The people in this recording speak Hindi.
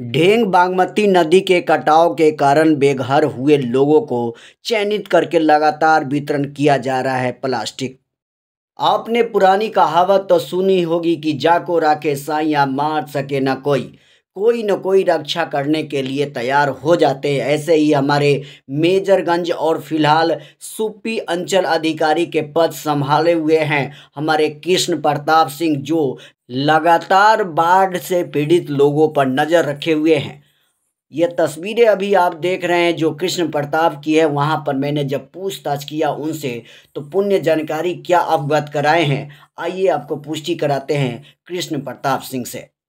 ढेंग बागमती नदी के कटाव के कारण बेघर हुए लोगों को चयनित करके लगातार वितरण किया जा रहा है प्लास्टिक आपने पुरानी कहावत तो सुनी होगी कि जाको राखे साइया मार सके ना कोई कोई न कोई रक्षा करने के लिए तैयार हो जाते हैं ऐसे ही हमारे मेजरगंज और फिलहाल सुपी अंचल अधिकारी के पद संभाले हुए हैं हमारे कृष्ण प्रताप सिंह जो लगातार बाढ़ से पीड़ित लोगों पर नज़र रखे हुए हैं ये तस्वीरें अभी आप देख रहे हैं जो कृष्ण प्रताप की है वहाँ पर मैंने जब पूछताछ किया उनसे तो पुण्य जानकारी क्या अवगत कराए हैं आइए आपको पुष्टि कराते हैं कृष्ण प्रताप सिंह से